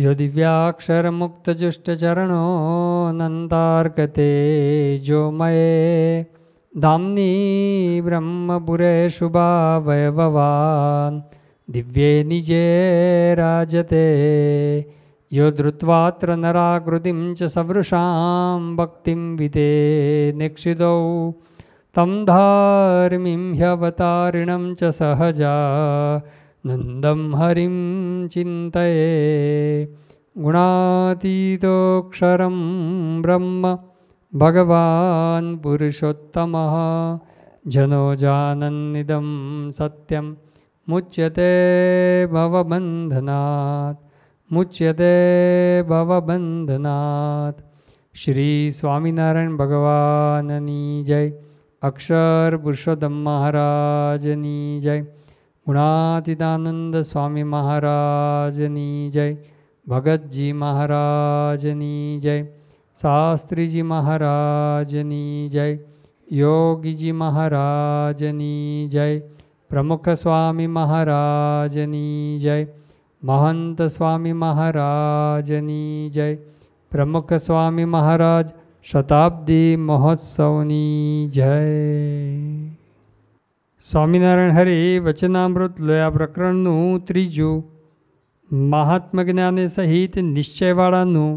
यो दिव्याक्षरमुक्तजुष्टचरणो नन्दार्कते जो मये दाम्नी ब्रह्मपुरे शुभावयववान् दिव्ये निजे राजते यो धृत्वात्र नराकृतिं च सवृशां भक्तिं विते निक्षितौ तं धार्मिं ह्यवतारिणं च सहजा નંદમ હરિમ ચિંતયે ગુણાતીતોક્ષરમ બ્રહ્મ ભગવાન પુરુષોત્તમ જનો જાનન્નિદમ સત્યમ મુચ્યતે ભવબંધનાથ મુચ્યતે ભવબંધનાથ શ્રી સ્વામિનારાયણ ભગવાનની જય અક્ષર પુરુષોત્તમ મહારાજની જય गुणातीतानंद स्वामी महाराजनी जय भगत जी महाराजनी जय शास्त्री जी महाराज महाराजनी जय योगी जी महाराजनी जय प्रमुख स्वामी महाराजनी जय महंत स्वामी महाराजनी जय प्रमुख स्वामी महाराज शताब्दी महोत्सवनी जय સ્વામિનારાયણ હરે વચનામૃત લયા પ્રકરણનું ત્રીજું મહાત્મ મહાત્મજ્ઞાને સહિત નિશ્ચયવાળાનું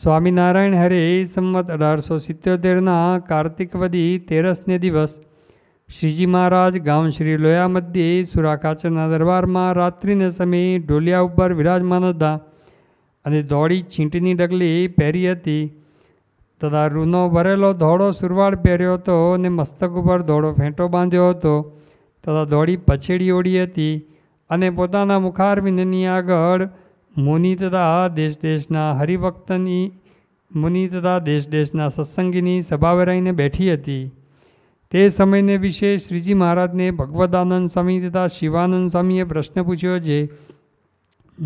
સ્વામિનારાયણ હરે સંવત અઢારસો સિત્યોતેરના કાર્તિકવદી તેરસને દિવસ શ્રીજી મહારાજ ગામ શ્રી લોયા મધ્યે સુરાકાચરના દરબારમાં રાત્રિના સમયે ઢોલિયા ઉપર વિરાજમાન હતા અને દોડી છીંટની ડગલી પહેરી હતી તથા રૂનો ભરેલો ધોળો સુરવાળ પહેર્યો હતો અને મસ્તક ઉપર ધોળો ફેંટો બાંધ્યો હતો તથા ધોળી પછેડી ઓળી હતી અને પોતાના મુખારવિંદની આગળ મુનિ તથા દેશ દેશના હરિભક્તની મુનિ તથા દેશ દેશના સત્સંગીની સભા રહીને બેઠી હતી તે સમયને વિશે શ્રીજી મહારાજને ભગવદાનંદ સ્વામી તથા શિવાનંદ સ્વામીએ પ્રશ્ન પૂછ્યો છે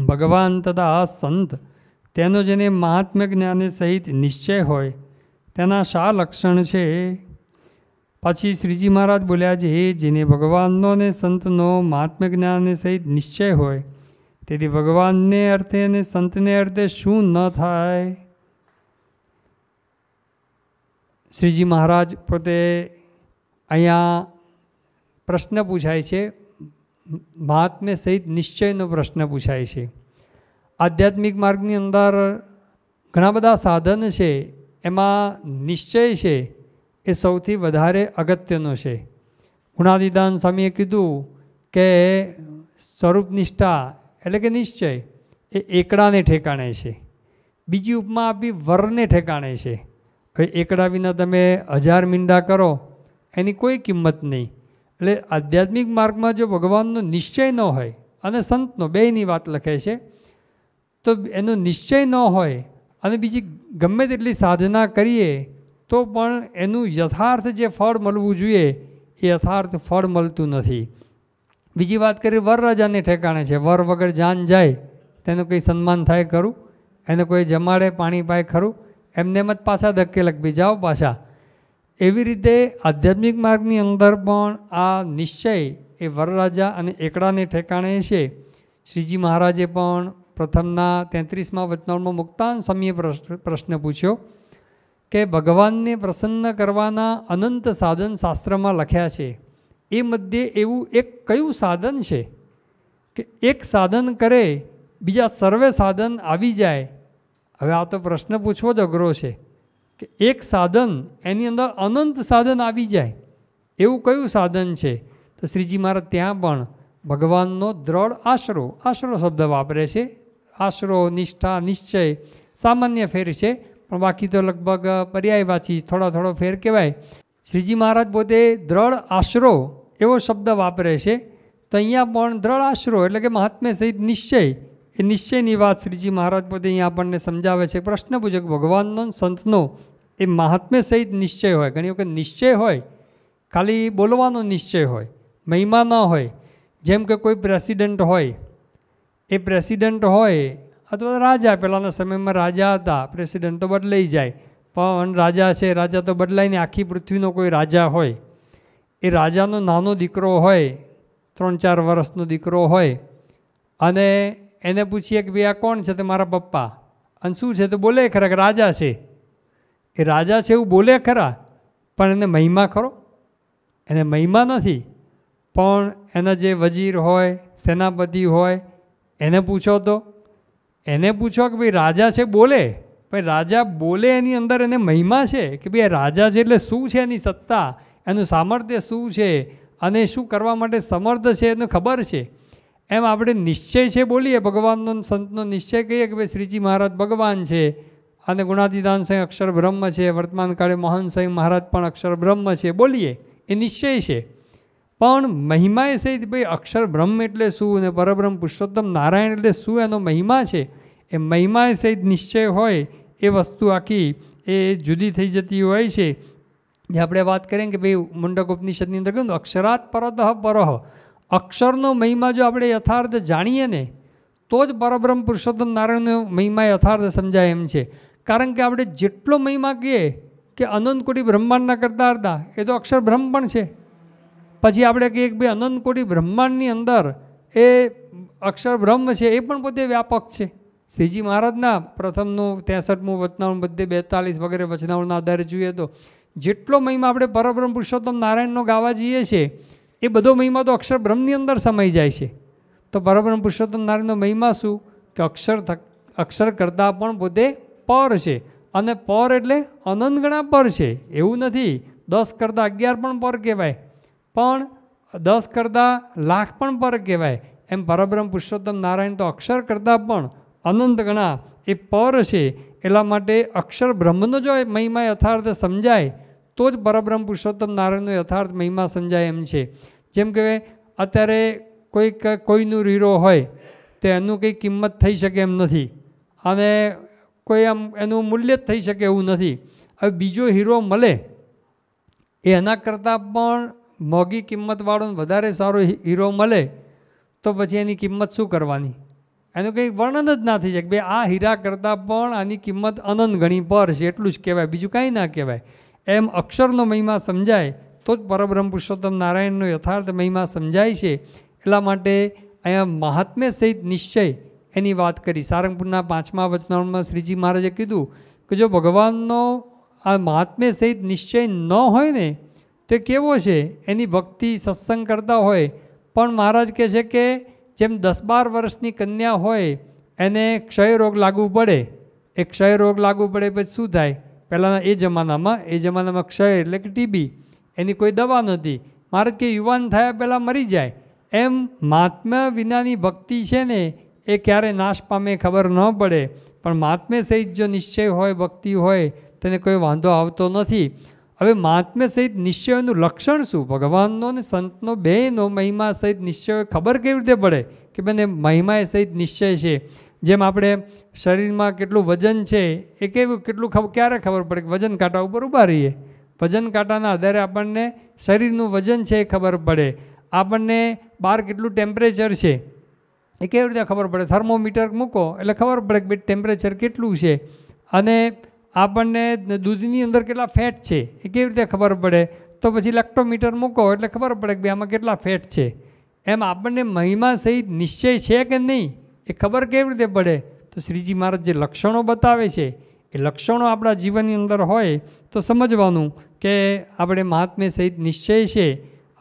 ભગવાન તથા સંત તેનો જેને મહાત્મ્ય જ્ઞાને સહિત નિશ્ચય હોય તેના શા લક્ષણ છે પછી શ્રીજી મહારાજ બોલ્યા છે જેને ભગવાનનો અને સંતનો મહાત્મ્ય જ્ઞાનને સહિત નિશ્ચય હોય તેથી ભગવાનને અર્થે અને સંતને અર્થે શું ન થાય શ્રીજી મહારાજ પોતે અહીંયા પ્રશ્ન પૂછાય છે મહાત્મ્ય સહિત નિશ્ચયનો પ્રશ્ન પૂછાય છે આધ્યાત્મિક માર્ગની અંદર ઘણા બધા સાધન છે એમાં નિશ્ચય છે એ સૌથી વધારે અગત્યનો છે ગુણાદિદાન સ્વામીએ કીધું કે સ્વરૂપ નિષ્ઠા એટલે કે નિશ્ચય એ એકડાને ઠેકાણે છે બીજી ઉપમા આપી વરને ઠેકાણે છે હવે એકડા વિના તમે હજાર મીંડા કરો એની કોઈ કિંમત નહીં એટલે આધ્યાત્મિક માર્ગમાં જો ભગવાનનો નિશ્ચય ન હોય અને સંતનો બેયની વાત લખે છે તો એનો નિશ્ચય ન હોય અને બીજી ગમે તેટલી સાધના કરીએ તો પણ એનું યથાર્થ જે ફળ મળવું જોઈએ એ યથાર્થ ફળ મળતું નથી બીજી વાત કરીએ વરરાજાને ઠેકાણે છે વર વગર જાન જાય તેનું કંઈ સન્માન થાય ખરું એને કોઈ જમાડે પાણી પાય ખરું એમને એમ જ પાછા ધક્કે લગભી જાઓ પાછા એવી રીતે આધ્યાત્મિક માર્ગની અંદર પણ આ નિશ્ચય એ વરરાજા અને એકડાને ઠેકાણે છે શ્રીજી મહારાજે પણ પ્રથમના તેત્રીસમાં વચનાળમાં મુક્તાન સ્વામીએ પ્રશ્ન પૂછ્યો કે ભગવાનને પ્રસન્ન કરવાના અનંત સાધન શાસ્ત્રમાં લખ્યા છે એ મધ્યે એવું એક કયું સાધન છે કે એક સાધન કરે બીજા સર્વે સાધન આવી જાય હવે આ તો પ્રશ્ન પૂછવો જ અઘરો છે કે એક સાધન એની અંદર અનંત સાધન આવી જાય એવું કયું સાધન છે તો શ્રીજી મહારાજ ત્યાં પણ ભગવાનનો દ્રઢ આશરો આશરો શબ્દ વાપરે છે આશરો નિષ્ઠા નિશ્ચય સામાન્ય ફેર છે પણ બાકી તો લગભગ પર્યાયવાચી થોડો થોડો ફેર કહેવાય શ્રીજી મહારાજ પોતે દ્રઢ આશરો એવો શબ્દ વાપરે છે તો અહીંયા પણ દ્રઢ આશરો એટલે કે મહાત્મ્ય સહિત નિશ્ચય એ નિશ્ચયની વાત શ્રીજી મહારાજ પોતે અહીંયા આપણને સમજાવે છે પ્રશ્ન કે ભગવાનનો સંતનો એ મહાત્મ્ય સહિત નિશ્ચય હોય ઘણી વખત નિશ્ચય હોય ખાલી બોલવાનો નિશ્ચય હોય મહિમા ન હોય જેમ કે કોઈ પ્રેસિડેન્ટ હોય એ પ્રેસિડેન્ટ હોય અથવા રાજા પહેલાંના સમયમાં રાજા હતા પ્રેસિડેન્ટ તો બદલાઈ જાય પણ રાજા છે રાજા તો બદલાઈને આખી પૃથ્વીનો કોઈ રાજા હોય એ રાજાનો નાનો દીકરો હોય ત્રણ ચાર વર્ષનો દીકરો હોય અને એને પૂછીએ કે ભાઈ આ કોણ છે તે મારા પપ્પા અને શું છે તો બોલે ખરા કે રાજા છે એ રાજા છે એવું બોલે ખરા પણ એને મહિમા ખરો એને મહિમા નથી પણ એના જે વજીર હોય સેનાપતિ હોય એને પૂછો તો એને પૂછો કે ભાઈ રાજા છે બોલે પણ રાજા બોલે એની અંદર એને મહિમા છે કે ભાઈ રાજા છે એટલે શું છે એની સત્તા એનું સામર્થ્ય શું છે અને શું કરવા માટે સમર્થ છે એનું ખબર છે એમ આપણે નિશ્ચય છે બોલીએ ભગવાનનો સંતનો નિશ્ચય કહીએ કે ભાઈ શ્રીજી મહારાજ ભગવાન છે અને ગુણાદિદાન સિંહ અક્ષર બ્રહ્મ છે વર્તમાન કાળે મોહન સિંહ મહારાજ પણ અક્ષર બ્રહ્મ છે બોલીએ એ નિશ્ચય છે પણ મહિમાએ સહિત ભાઈ અક્ષર બ્રહ્મ એટલે શું ને પરબ્રહ્મ પુરુષોત્તમ નારાયણ એટલે શું એનો મહિમા છે એ મહિમાએ સહિત નિશ્ચય હોય એ વસ્તુ આખી એ જુદી થઈ જતી હોય છે જે આપણે વાત કરીએ કે ભાઈ મુંડક ઉપનિષદની અંદર કહ્યું અક્ષરાત પરતઃ પરહ અક્ષરનો મહિમા જો આપણે યથાર્થ જાણીએ ને તો જ પરબ્રહ્મ પુરુષોત્તમ નારાયણનો મહિમા યથાર્થ સમજાય એમ છે કારણ કે આપણે જેટલો મહિમા કહીએ કે અનંત કોટી બ્રહ્માંડના કરતા હતા એ તો અક્ષર બ્રહ્મ પણ છે પછી આપણે કહીએ કે ભાઈ અનંત કોટી બ્રહ્માંડની અંદર એ અક્ષર બ્રહ્મ છે એ પણ પોતે વ્યાપક છે શ્રીજી મહારાજના પ્રથમનું ત્રેસઠમું વચનાવણ બધે બેતાલીસ વગેરે વચનાવળના આધારે જોઈએ તો જેટલો મહિમા આપણે પરબ્રહ્મ પુરુષોત્તમ નારાયણનો ગાવા જઈએ છીએ એ બધો મહિમા તો અક્ષર બ્રહ્મની અંદર સમાઈ જાય છે તો પરબ્રહ્મ પુરુષોત્તમ નારાયણનો મહિમા શું કે અક્ષર અક્ષર કરતાં પણ પોતે પર છે અને પર એટલે અનંત ગણા પર છે એવું નથી દસ કરતાં અગિયાર પણ પર કહેવાય પણ દસ કરતાં લાખ પણ પર કહેવાય એમ પરબ્રહ્મ પુરુષોત્તમ નારાયણ તો અક્ષર કરતાં પણ અનંત ગણા એ પર છે એટલા માટે અક્ષર બ્રહ્મનો જો મહિમા યથાર્થ સમજાય તો જ પરબ્રહ્મ પુરુષોત્તમ નારાયણનો યથાર્થ મહિમા સમજાય એમ છે જેમ કે અત્યારે કોઈક કોઈનું રીરો હોય તો એનું કંઈ કિંમત થઈ શકે એમ નથી અને કોઈ આમ એનું મૂલ્ય જ થઈ શકે એવું નથી હવે બીજો હીરો મળે એના કરતાં પણ મોંઘી કિંમતવાળોને વધારે સારો હીરો મળે તો પછી એની કિંમત શું કરવાની એનું કંઈ વર્ણન જ ના થઈ શકે ભાઈ આ હીરા કરતાં પણ આની કિંમત અનંત ગણી પર છે એટલું જ કહેવાય બીજું કાંઈ ના કહેવાય એમ અક્ષરનો મહિમા સમજાય તો જ પરબ્રહ્મ પુરુષોત્તમ નારાયણનો યથાર્થ મહિમા સમજાય છે એટલા માટે અહીંયા મહાત્મ્ય સહિત નિશ્ચય એની વાત કરી સારંગપુરના પાંચમા વચનામાં શ્રીજી મહારાજે કીધું કે જો ભગવાનનો આ મહાત્મ્ય સહિત નિશ્ચય ન હોય ને તે કેવો છે એની ભક્તિ સત્સંગ કરતા હોય પણ મહારાજ કહે છે કે જેમ દસ બાર વર્ષની કન્યા હોય એને ક્ષયરોગ લાગુ પડે એ ક્ષયરોગ લાગુ પડે પછી શું થાય પહેલાંના એ જમાનામાં એ જમાનામાં ક્ષય એટલે કે ટીબી એની કોઈ દવા નહોતી મહારાજ કે યુવાન થયા પહેલાં મરી જાય એમ મહાત્મા વિનાની ભક્તિ છે ને એ ક્યારે નાશ પામે ખબર ન પડે પણ મહાત્મે સહિત જો નિશ્ચય હોય ભક્તિ હોય તેને કોઈ વાંધો આવતો નથી હવે મહાત્મ્ય સહિત નિશ્ચયનું લક્ષણ શું ભગવાનનો ને સંતનો બેનો મહિમા સહિત નિશ્ચય ખબર કેવી રીતે પડે કે બંને મહિમાએ સહિત નિશ્ચય છે જેમ આપણે શરીરમાં કેટલું વજન છે એ કેવું કેટલું ક્યારે ખબર પડે કે વજન કાંટા ઉપર ઊભા રહીએ વજન કાંટાના આધારે આપણને શરીરનું વજન છે એ ખબર પડે આપણને બહાર કેટલું ટેમ્પરેચર છે એ કેવી રીતે ખબર પડે થર્મોમીટર મૂકો એટલે ખબર પડે કે ટેમ્પરેચર કેટલું છે અને આપણને દૂધની અંદર કેટલા ફેટ છે એ કેવી રીતે ખબર પડે તો પછી લેક્ટોમીટર મૂકો એટલે ખબર પડે કે આમાં કેટલા ફેટ છે એમ આપણને મહિમા સહિત નિશ્ચય છે કે નહીં એ ખબર કેવી રીતે પડે તો શ્રીજી મહારાજ જે લક્ષણો બતાવે છે એ લક્ષણો આપણા જીવનની અંદર હોય તો સમજવાનું કે આપણે મહાત્મ્ય સહિત નિશ્ચય છે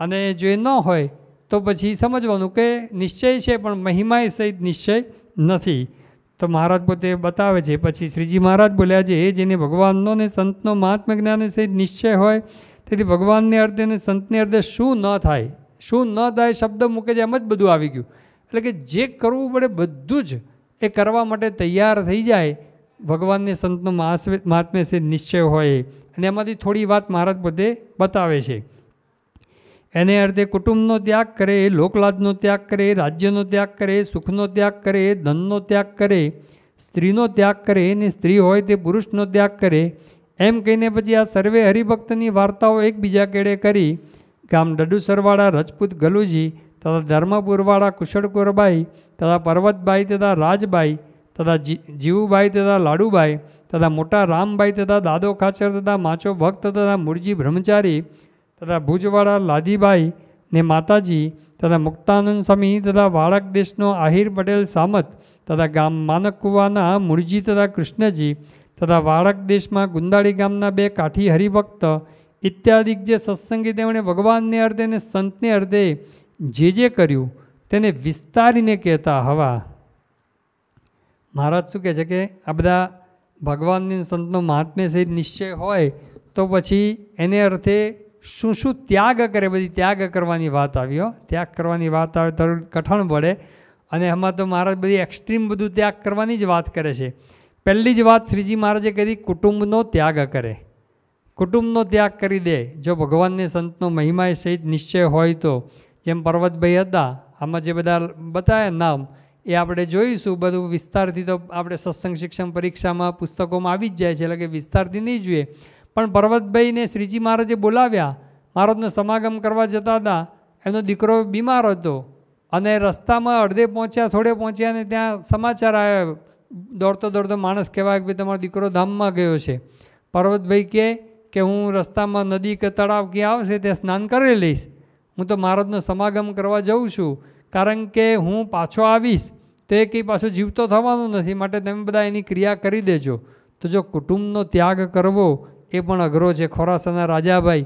અને જો એ ન હોય તો પછી સમજવાનું કે નિશ્ચય છે પણ મહિમાય સહિત નિશ્ચય નથી તો મહારાજ પોતે બતાવે છે પછી શ્રીજી મહારાજ બોલ્યા છે એ જેને ભગવાનનો ને સંતનો મહાત્મા જ્ઞાન સહિત નિશ્ચય હોય તેથી ભગવાનને અર્ધે ને સંતને અર્ધે શું ન થાય શું ન થાય શબ્દ મૂકે છે એમ જ બધું આવી ગયું એટલે કે જે કરવું પડે બધું જ એ કરવા માટે તૈયાર થઈ જાય ભગવાનને સંતનો મહાત્મ્ય સહિત નિશ્ચય હોય અને એમાંથી થોડી વાત મહારાજ પોતે બતાવે છે એને અર્થે કુટુંબનો ત્યાગ કરે લોકલાજનો ત્યાગ કરે રાજ્યનો ત્યાગ કરે સુખનો ત્યાગ કરે ધનનો ત્યાગ કરે સ્ત્રીનો ત્યાગ કરે અને સ્ત્રી હોય તે પુરુષનો ત્યાગ કરે એમ કહીને પછી આ સર્વે હરિભક્તની વાર્તાઓ એકબીજા કેડે કરી ગામ ડડુસરવાળા રજપૂત ગલુજી તથા ધર્મપુરવાળા કુશળ કોરબાઈ તથા પર્વતભાઈ તથા રાજભાઈ તથા જીવુભાઈ તથા લાડુભાઈ તથા મોટા રામભાઈ તથા દાદો ખાચર તથા માચો ભક્ત તથા મૂળજી બ્રહ્મચારી તથા ભુજવાળા લાદીબાઈ ને માતાજી તથા મુક્તાનંદ સ્વામી તથા વાળક દેશનો આહિર પટેલ સામત તથા ગામ માનકુવાના મુરજી તથા કૃષ્ણજી તથા વાળક દેશમાં ગુંદાળી ગામના બે કાઠી હરિભક્ત ઇત્યાદિક જે સત્સંગી તેમણે ભગવાનને અર્ધે ને સંતને અર્ધે જે જે કર્યું તેને વિસ્તારીને કહેતા હવા મહારાજ શું કહે છે કે આ બધા ભગવાનની સંતનો મહાત્મ્ય સહિત નિશ્ચય હોય તો પછી એને અર્થે શું શું ત્યાગ કરે બધી ત્યાગ કરવાની વાત આવી હો ત્યાગ કરવાની વાત આવે તો કઠણ પડે અને એમાં તો મહારાજ બધી એક્સ્ટ્રીમ બધું ત્યાગ કરવાની જ વાત કરે છે પહેલી જ વાત શ્રીજી મહારાજે કરી કુટુંબનો ત્યાગ કરે કુટુંબનો ત્યાગ કરી દે જો ભગવાનને સંતનો મહિમાએ સહિત નિશ્ચય હોય તો જેમ પર્વતભાઈ હતા આમાં જે બધા બતાવ્યા નામ એ આપણે જોઈશું બધું વિસ્તારથી તો આપણે સત્સંગ શિક્ષણ પરીક્ષામાં પુસ્તકોમાં આવી જ જાય છે એટલે કે વિસ્તારથી નહીં જોઈએ પણ પર્વતભાઈને શ્રીજી મહારાજે બોલાવ્યા મહારાજનો સમાગમ કરવા જતા હતા એમનો દીકરો બીમાર હતો અને રસ્તામાં અડધે પહોંચ્યા થોડે પહોંચ્યા અને ત્યાં સમાચાર આવ્યા દોડતો દોડતો માણસ કહેવાય કે તમારો દીકરો ધામમાં ગયો છે પર્વતભાઈ કહે કે હું રસ્તામાં નદી કે તળાવ કે આવશે ત્યાં સ્નાન કરી લઈશ હું તો મહારાજનો સમાગમ કરવા જઉં છું કારણ કે હું પાછો આવીશ તો એ કંઈ પાછો જીવતો થવાનો નથી માટે તમે બધા એની ક્રિયા કરી દેજો તો જો કુટુંબનો ત્યાગ કરવો એ પણ અઘરો છે ખોરાસાના રાજાભાઈ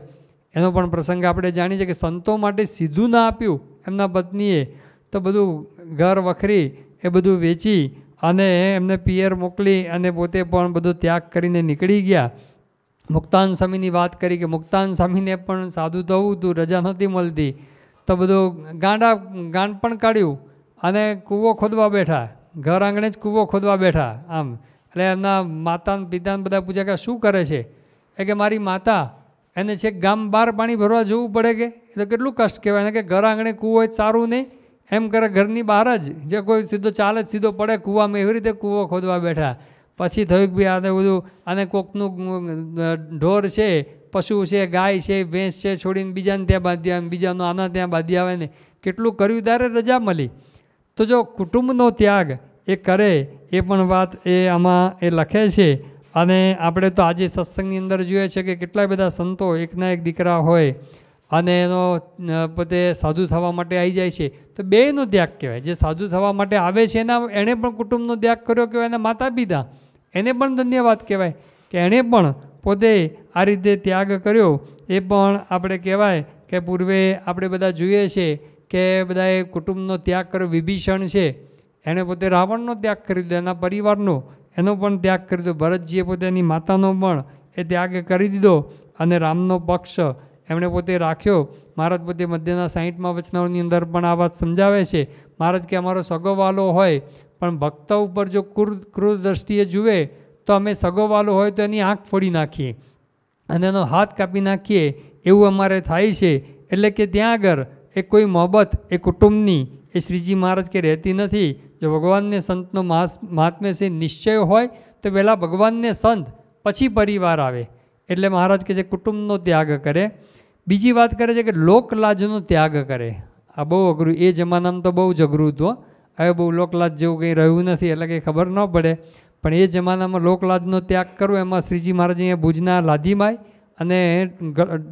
એનો પણ પ્રસંગ આપણે જાણીએ છીએ કે સંતો માટે સીધું ના આપ્યું એમના પત્નીએ તો બધું ઘર વખરી એ બધું વેચી અને એમને પિયર મોકલી અને પોતે પણ બધું ત્યાગ કરીને નીકળી ગયા મુક્તાન સ્વામીની વાત કરી કે મુક્તાન સ્વામીને પણ સાદું થવું હતું રજા નહોતી મળતી તો બધું ગાંડા ગાંડ પણ કાઢ્યું અને કૂવો ખોદવા બેઠા ઘર આંગણે જ કૂવો ખોદવા બેઠા આમ એટલે એમના માતા પિતાને બધા પૂછ્યા કે શું કરે છે એ કે મારી માતા એને છે ગામ બહાર પાણી ભરવા જવું પડે કે એ તો કેટલું કષ્ટ કહેવાય કે ઘર આંગણે કૂવો હોય સારું નહીં એમ કરે ઘરની બહાર જ જે કોઈ સીધો ચાલે જ સીધો પડે કૂવામાં એવી રીતે કૂવો ખોદવા બેઠા પછી થયું કે ભાઈ આને બધું આને કોકનું ઢોર છે પશુ છે ગાય છે ભેંસ છે છોડીને બીજાને ત્યાં બાંધ્યા બીજાનો આના ત્યાં બાંધી આવે ને કેટલું કર્યું ત્યારે રજા મળી તો જો કુટુંબનો ત્યાગ એ કરે એ પણ વાત એ આમાં એ લખે છે અને આપણે તો આજે સત્સંગની અંદર જોઈએ છે કે કેટલા બધા સંતો એકના એક દીકરા હોય અને એનો પોતે સાધુ થવા માટે આવી જાય છે તો બેયનો ત્યાગ કહેવાય જે સાધુ થવા માટે આવે છે એના એણે પણ કુટુંબનો ત્યાગ કર્યો કહેવાય એના માતા પિતા એને પણ ધન્યવાદ કહેવાય કે એણે પણ પોતે આ રીતે ત્યાગ કર્યો એ પણ આપણે કહેવાય કે પૂર્વે આપણે બધા જોઈએ છે કે બધાએ કુટુંબનો ત્યાગ કર્યો વિભીષણ છે એણે પોતે રાવણનો ત્યાગ કર્યો એના પરિવારનો એનો પણ ત્યાગ કર્યો દીધો ભરતજીએ પોતાની માતાનો પણ એ ત્યાગ કરી દીધો અને રામનો પક્ષ એમણે પોતે રાખ્યો મહારાજ પોતે મધ્યના સાહીઠમાં વચનાઓની અંદર પણ આ વાત સમજાવે છે મહારાજ કે અમારો સગોવાલો હોય પણ ભક્ત ઉપર જો ક્રૂર ક્રૂર દ્રષ્ટિએ જુએ તો અમે સગોવાલો હોય તો એની આંખ ફોડી નાખીએ અને એનો હાથ કાપી નાખીએ એવું અમારે થાય છે એટલે કે ત્યાં આગળ એ કોઈ મોહબત એ કુટુંબની એ શ્રીજી મહારાજ કે રહેતી નથી જો ભગવાનને સંતનો મહાત્મ્ય છે નિશ્ચય હોય તો પહેલાં ભગવાનને સંત પછી પરિવાર આવે એટલે મહારાજ કે જે કુટુંબનો ત્યાગ કરે બીજી વાત કરે છે કે લોકલાજનો ત્યાગ કરે આ બહુ અઘરું એ જમાનામાં તો બહુ જ અઘરું હતું હવે બહુ લોકલાજ જેવું કંઈ રહ્યું નથી એટલે કંઈ ખબર ન પડે પણ એ જમાનામાં લોકલાજનો ત્યાગ કરવો એમાં શ્રીજી મહારાજ અહીંયા ભુજના લાધીમાઈ અને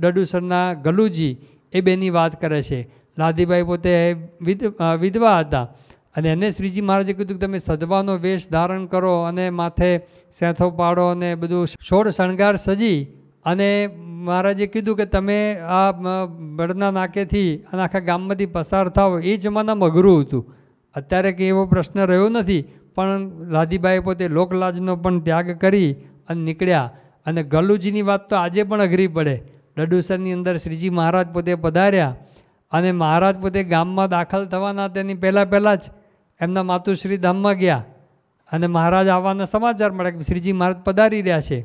ડડુસરના ગલુજી એ બેની વાત કરે છે લાધીભાઈ પોતે વિધ વિધવા હતા અને એને શ્રીજી મહારાજે કીધું કે તમે સદવાનો વેશ ધારણ કરો અને માથે સેંથો પાડો અને બધું છોડ શણગાર સજી અને મહારાજે કીધું કે તમે આ બળના નાકેથી અને આખા ગામમાંથી પસાર થાવ એ જમાનામાં અઘરું હતું અત્યારે કે એવો પ્રશ્ન રહ્યો નથી પણ લાદીબાઈએ પોતે લોકલાજનો પણ ત્યાગ કરી અને નીકળ્યા અને ગલુજીની વાત તો આજે પણ અઘરી પડે ડડુસરની અંદર શ્રીજી મહારાજ પોતે પધાર્યા અને મહારાજ પોતે ગામમાં દાખલ થવાના તેની પહેલાં પહેલાં જ એમના માતુશ્રી ધામમાં ગયા અને મહારાજ આવવાના સમાચાર મળ્યા કે શ્રીજી મહારાજ પધારી રહ્યા છે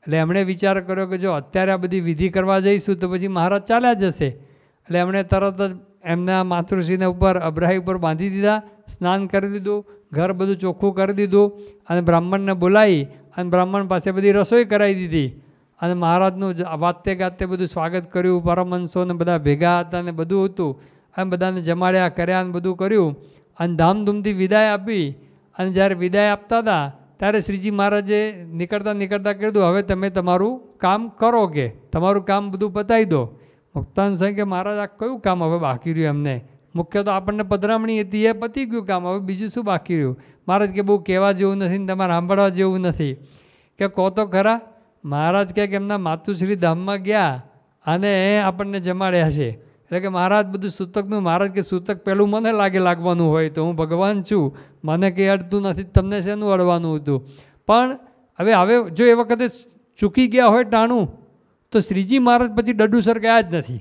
એટલે એમણે વિચાર કર્યો કે જો અત્યારે આ બધી વિધિ કરવા જઈશું તો પછી મહારાજ ચાલ્યા જશે એટલે એમણે તરત જ એમના માતૃશ્રીને ઉપર અબ્રાહી ઉપર બાંધી દીધા સ્નાન કરી દીધું ઘર બધું ચોખ્ખું કરી દીધું અને બ્રાહ્મણને બોલાવી અને બ્રાહ્મણ પાસે બધી રસોઈ કરાવી દીધી અને મહારાજનું વાતે ગાતે બધું સ્વાગત કર્યું પરમહંસોને બધા ભેગા હતા ને બધું હતું અને બધાને જમાડ્યા કર્યા ને બધું કર્યું અને ધામધૂમથી વિદાય આપી અને જ્યારે વિદાય આપતા હતા ત્યારે શ્રીજી મહારાજે નીકળતા નીકળતા કીધું હવે તમે તમારું કામ કરો કે તમારું કામ બધું પતાવી દો મુક્તાન સ્વામી કે મહારાજ આ કયું કામ હવે બાકી રહ્યું એમને મુખ્ય તો આપણને પધરામણી હતી એ પતી ગયું કામ હવે બીજું શું બાકી રહ્યું મહારાજ કે બહુ કહેવા જેવું નથી ને તમારે સાંભળવા જેવું નથી કે કહો તો ખરા મહારાજ કહે કે એમના માતુશ્રી ધામમાં ગયા અને એ આપણને જમાડ્યા છે એટલે કે મહારાજ બધું સૂતકનું મહારાજ કે સૂતક પહેલું મને લાગે લાગવાનું હોય તો હું ભગવાન છું મને કંઈ અડતું નથી તમને શેનું અડવાનું હતું પણ હવે હવે જો એ વખતે ચૂકી ગયા હોય ટાણું તો શ્રીજી મહારાજ પછી ડડુસર ગયા જ નથી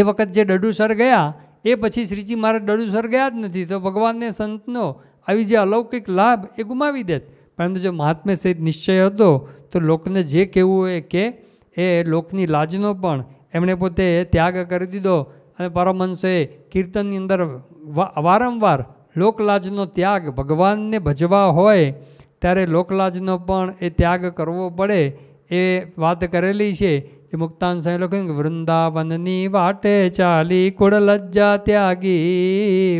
એ વખત જે ડડુસર ગયા એ પછી શ્રીજી મહારાજ ડડુસર ગયા જ નથી તો ભગવાનને સંતનો આવી જે અલૌકિક લાભ એ ગુમાવી દેત પરંતુ જો મહાત્મ્ય સહિત નિશ્ચય હતો તો લોકને જે કહેવું હોય કે એ લોકની લાજનો પણ એમણે પોતે ત્યાગ કરી દીધો અને પરમહંસે કીર્તનની અંદર વારંવાર લોકલાજનો ત્યાગ ભગવાનને ભજવા હોય ત્યારે લોકલાજનો પણ એ ત્યાગ કરવો પડે એ વાત કરેલી છે કે મુક્તાન સાહેબ લખ્યું કે વૃંદાવનની વાટે ચાલી કુળ લજ્જા ત્યાગી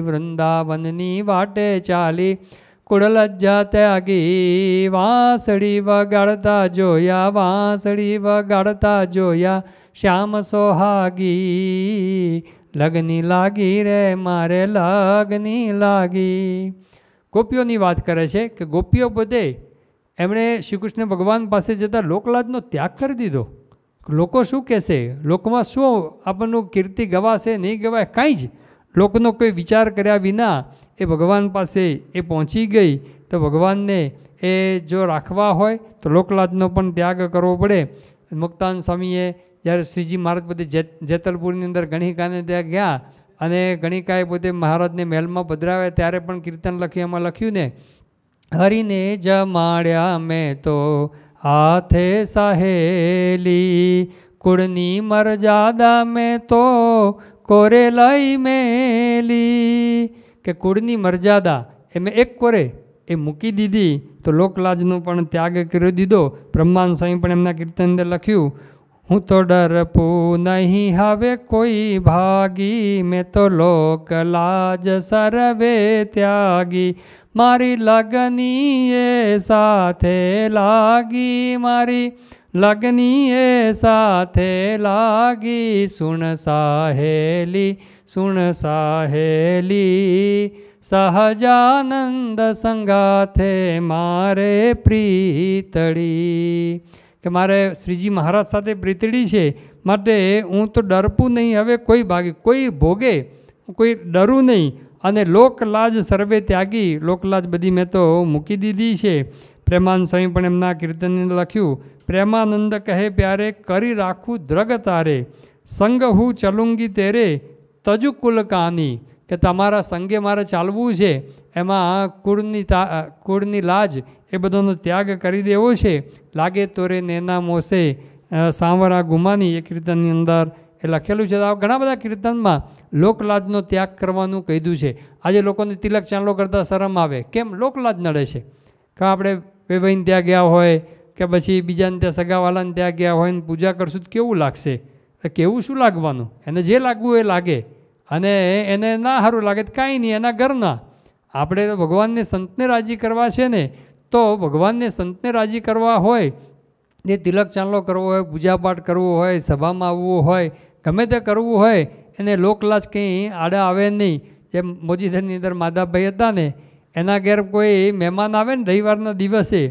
વૃંદાવનની વાટે ચાલી કુળ લજ્જા ત્યાગી વાંસળી વગાડતા જોયા વાંસળી વગાડતા જોયા શ્યામ સોહાગી લગની લાગી રે મારે લગની લાગી ગોપીઓની વાત કરે છે કે ગોપીઓ પોતે એમણે શ્રી કૃષ્ણ ભગવાન પાસે જતાં લોકલાજનો ત્યાગ કરી દીધો લોકો શું કહેશે લોકમાં શું આપણનું કીર્તિ ગવાશે નહીં ગવાય કાંઈ જ લોકનો કોઈ વિચાર કર્યા વિના એ ભગવાન પાસે એ પહોંચી ગઈ તો ભગવાનને એ જો રાખવા હોય તો લોકલાજનો પણ ત્યાગ કરવો પડે મુક્તાન સ્વામીએ જ્યારે શ્રીજી મહારાજ પોતે જેતલપુરની અંદર ગણિકાને ત્યાં ગયા અને ગણિકાએ પોતે મહારાજને મહેલમાં પધરાવ્યા ત્યારે પણ કીર્તન લખી એમાં લખ્યું ને હરીને જમાડ્યા મેં તો હાથે સહેલી કુળની મરજાદા મેં તો કોરે લઈ મેલી કે કુળની મરજાદા એ મેં એક કોરે એ મૂકી દીધી તો લોકલાજનો પણ ત્યાગ કરી દીધો બ્રહ્માંડ સ્વામી પણ એમના કીર્તન અંદર લખ્યું हूँ तो डरपू नहीं हवे कोई भागी मैं तो लोक लाज सर्वे त्यागी मारी लगनी ये साथे लागी मारी लगनी ये साथे लागी सुन साहेली सुन साहेली सहजानंद संगाथे मारे प्रीतड़ी કે મારે શ્રીજી મહારાજ સાથે પ્રીતડી છે માટે હું તો ડરપું નહીં હવે કોઈ ભાગે કોઈ ભોગે કોઈ ડરું નહીં અને લોકલાજ સર્વે ત્યાગી લોકલાજ બધી મેં તો મૂકી દીધી છે પ્રેમાન સ્વામી પણ એમના કીર્તનને લખ્યું પ્રેમાનંદ કહે પ્યારે કરી રાખું દ્રગ તારે સંગ હું ચલુંગી તેરે તજુ કુલ કાની કે તમારા સંગે મારે ચાલવું છે એમાં કુળની તા કુળની લાજ એ બધાનો ત્યાગ કરી દેવો છે લાગે તો રે નેના મોસે સાંવરા ગુમાની એ કીર્તનની અંદર એ લખેલું છે આ ઘણા બધા કીર્તનમાં લોકલાજનો ત્યાગ કરવાનું કીધું છે આજે લોકોને તિલક ચાંદલો કરતાં શરમ આવે કેમ લોકલાજ નડે છે કાં આપણે વેવાઈને ત્યાં ગયા હોય કે પછી બીજાને ત્યાં સગાવાલાને ત્યાં ગયા હોય ને પૂજા કરશું તો કેવું લાગશે કેવું શું લાગવાનું એને જે લાગવું એ લાગે અને એને ના સારું લાગે તો કાંઈ નહીં એના ઘરના આપણે તો ભગવાનને સંતને રાજી કરવા છે ને તો ભગવાનને સંતને રાજી કરવા હોય ને તિલક ચાંદલો કરવો હોય પૂજાપાઠ કરવો હોય સભામાં આવવું હોય ગમે તે કરવું હોય એને લોકલાજ કંઈ આડે આવે નહીં જેમ મોજીધરની અંદર માધાભાઈ હતા ને એના ઘેર કોઈ મહેમાન આવે ને રવિવારના દિવસે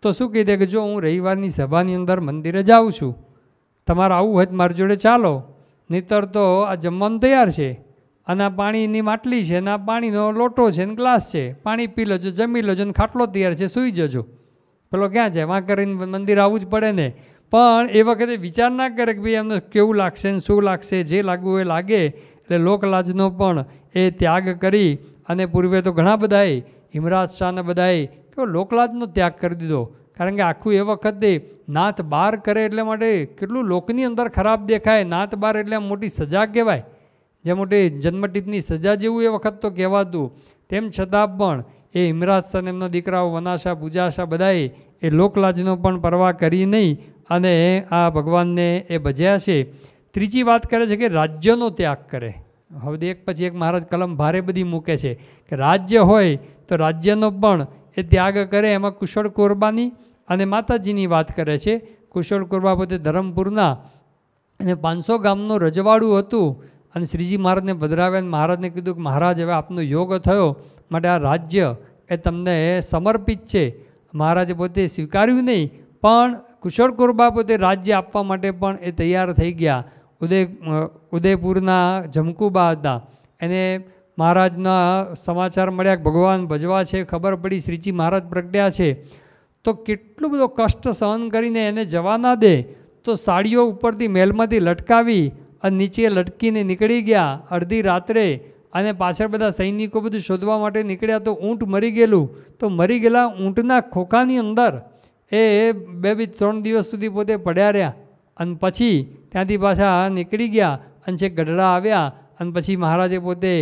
તો શું કહી દે કે જો હું રવિવારની સભાની અંદર મંદિરે જાઉં છું તમારે આવું હોય તો મારી જોડે ચાલો નહીતર તો આ જમવાનું તૈયાર છે અને પાણીની માટલી છે ને આ પાણીનો લોટો છે ને ગ્લાસ છે પાણી પી લેજો જમી લેજો ને ખાટલો તૈયાર છે સૂઈ જજો પેલો ક્યાં છે વાં કરીને મંદિર આવવું જ પડે ને પણ એ વખતે વિચાર ના કરે કે ભાઈ એમને કેવું લાગશે ને શું લાગશે જે લાગવું એ લાગે એટલે લોકલાજનો પણ એ ત્યાગ કરી અને પૂર્વે તો ઘણા બધાએ હિમરાજ શાહને બધાએ કેવો લોકલાજનો ત્યાગ કરી દીધો કારણ કે આખું એ વખતે નાત બાર કરે એટલે માટે કેટલું લોકની અંદર ખરાબ દેખાય નાત બાર એટલે મોટી સજા કહેવાય જે મોટી જન્મટીપની સજા જેવું એ વખત તો કહેવાતું તેમ છતાં પણ એ ઇમરાજ સન એમના દીકરાઓ વનાશા પૂજાશા બધાએ એ લોકલાજનો પણ પરવા કરી નહીં અને આ ભગવાનને એ ભજ્યા છે ત્રીજી વાત કરે છે કે રાજ્યનો ત્યાગ કરે હવે એક પછી એક મહારાજ કલમ ભારે બધી મૂકે છે કે રાજ્ય હોય તો રાજ્યનો પણ એ ત્યાગ કરે એમાં કુશળ કોરબાની અને માતાજીની વાત કરે છે કુશળ કોરબા પોતે ધરમપુરના અને પાંચસો ગામનું રજવાડું હતું અને શ્રીજી મહારાજને પધરાવ્યા મહારાજને કીધું કે મહારાજ હવે આપનો યોગ થયો માટે આ રાજ્ય એ તમને સમર્પિત છે મહારાજે પોતે સ્વીકાર્યું નહીં પણ કુશળ કુરબા પોતે રાજ્ય આપવા માટે પણ એ તૈયાર થઈ ગયા ઉદય ઉદયપુરના જમકુબા હતા એને મહારાજના સમાચાર મળ્યા ભગવાન ભજવા છે ખબર પડી શ્રીજી મહારાજ પ્રગટ્યા છે તો કેટલો બધો કષ્ટ સહન કરીને એને જવા ના દે તો સાડીઓ ઉપરથી મેલમાંથી લટકાવી અને નીચે લટકીને નીકળી ગયા અડધી રાત્રે અને પાછળ બધા સૈનિકો બધું શોધવા માટે નીકળ્યા તો ઊંટ મરી ગયેલું તો મરી ગયેલા ઊંટના ખોખાની અંદર એ બે બી ત્રણ દિવસ સુધી પોતે પડ્યા રહ્યા અને પછી ત્યાંથી પાછા નીકળી ગયા અને છે ગઢડા આવ્યા અને પછી મહારાજે પોતે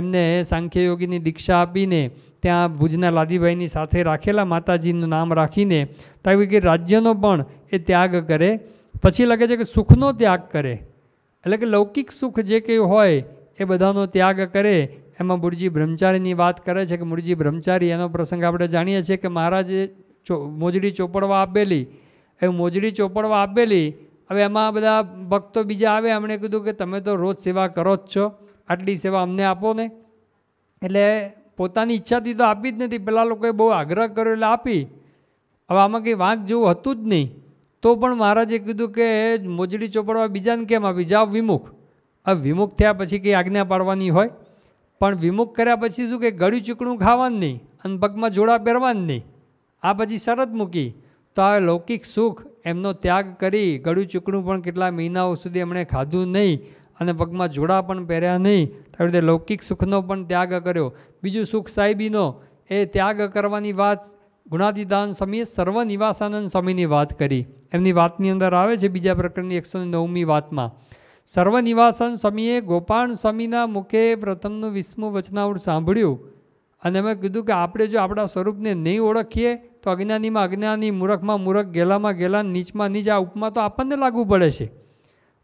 એમને સાંખ્ય યોગીની દીક્ષા આપીને ત્યાં ભુજના લાદીભાઈની સાથે રાખેલા માતાજીનું નામ રાખીને તો કે રાજ્યનો પણ એ ત્યાગ કરે પછી લાગે છે કે સુખનો ત્યાગ કરે એટલે કે લૌકિક સુખ જે કંઈ હોય એ બધાનો ત્યાગ કરે એમાં મુરજી બ્રહ્મચારીની વાત કરે છે કે મુરજી બ્રહ્મચારી એનો પ્રસંગ આપણે જાણીએ છીએ કે મહારાજે ચો મોજડી ચોપડવા આપેલી એ મોજડી ચોપડવા આપેલી હવે એમાં બધા ભક્તો બીજા આવે એમણે કીધું કે તમે તો રોજ સેવા કરો જ છો આટલી સેવા અમને આપો ને એટલે પોતાની ઈચ્છાથી તો આપી જ નથી પેલા લોકોએ બહુ આગ્રહ કર્યો એટલે આપી હવે આમાં કંઈ વાંક જેવું હતું જ નહીં તો પણ મહારાજે કીધું કે મોજડી ચોપડવા બીજાને કેમ આપી જાઓ વિમુખ આ વિમુખ થયા પછી કંઈ આજ્ઞા પાડવાની હોય પણ વિમુખ કર્યા પછી શું કે ગળ્યું ચૂકણું ખાવાનું નહીં અને પગમાં જોડા પહેરવાનું નહીં આ પછી શરત મૂકી તો આ લૌકિક સુખ એમનો ત્યાગ કરી ગળ્યું ચૂકણું પણ કેટલા મહિનાઓ સુધી એમણે ખાધું નહીં અને પગમાં જોડા પણ પહેર્યા નહીં તેવી રીતે લૌકિક સુખનો પણ ત્યાગ કર્યો બીજું સુખ સાહેબીનો એ ત્યાગ કરવાની વાત ગુણાતીદાન સ્વામીએ સર્વ નિવાસાનંદ સ્વામીની વાત કરી એમની વાતની અંદર આવે છે બીજા પ્રકરણની એકસો નવમી વાતમાં સર્વ નિવાસાનંદ સ્વામીએ ગોપાણ સ્વામીના મુખે પ્રથમનું વિસ્મુ વચનાવડ સાંભળ્યું અને મેં કીધું કે આપણે જો આપણા સ્વરૂપને નહીં ઓળખીએ તો અજ્ઞાનીમાં અજ્ઞાની મૂરખમાં મૂરખ ગેલામાં ગેલા નીચમાં નીચ આ ઉપમા તો આપણને લાગુ પડે છે